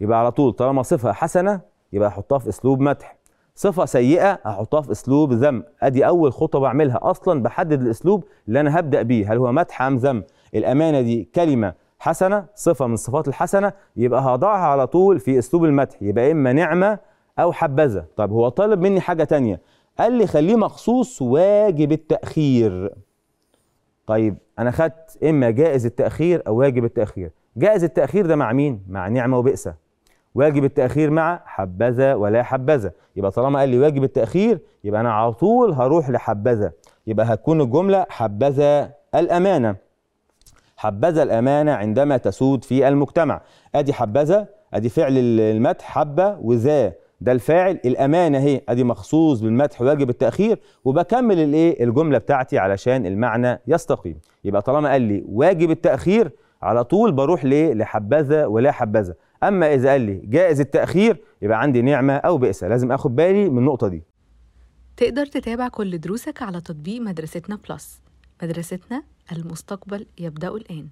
يبقى على طول طالما صفه حسنه يبقى احطها في اسلوب مدح صفه سيئه احطها في اسلوب ذم ادي اول خطوه بعملها اصلا بحدد الاسلوب اللي انا هبدا بيه هل هو مدح ام ذم الامانه دي كلمه حسنه صفه من الصفات الحسنه يبقى هضعها على طول في اسلوب المدح يبقى اما نعمه او حبذا طب هو طالب مني حاجه تانية قال لي خليه مخصوص واجب التاخير طيب انا خدت اما جائز التاخير او واجب التاخير جائز التاخير ده مع مين مع نعمه وبئسه واجب التاخير مع حبذا ولا حبذا يبقى طالما قال لي واجب التاخير يبقى انا على طول هروح لحبذا يبقى هتكون الجمله حبذا الامانه حبذا الامانه عندما تسود في المجتمع ادي حبذا ادي فعل المدح حبه وذا ده الفاعل الامانه اهي ادي مخصوص بالمدح واجب التاخير وبكمل الايه الجمله بتاعتي علشان المعنى يستقيم يبقى طالما قال لي واجب التاخير على طول بروح ليه لحبذا ولا حبذا اما اذا قال لي جائز التاخير يبقى عندي نعمه او بئسه لازم اخد بالي من النقطه دي تقدر تتابع كل دروسك على تطبيق مدرستنا بلس مدرستنا المستقبل يبدا الان